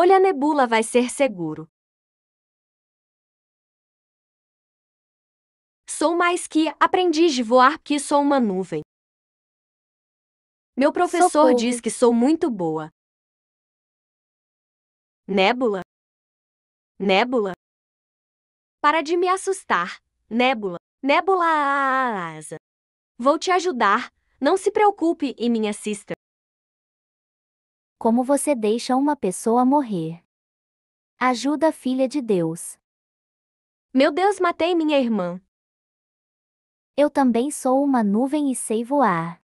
Olha a nebula vai ser seguro. Sou mais que aprendiz de voar que sou uma nuvem. Meu professor Socorro. diz que sou muito boa. Nébula? Nébula? Para de me assustar, Nébula. Nébula asa. Vou te ajudar, não se preocupe e me assista como você deixa uma pessoa morrer. Ajuda a filha de Deus. Meu Deus, matei minha irmã. Eu também sou uma nuvem e sei voar.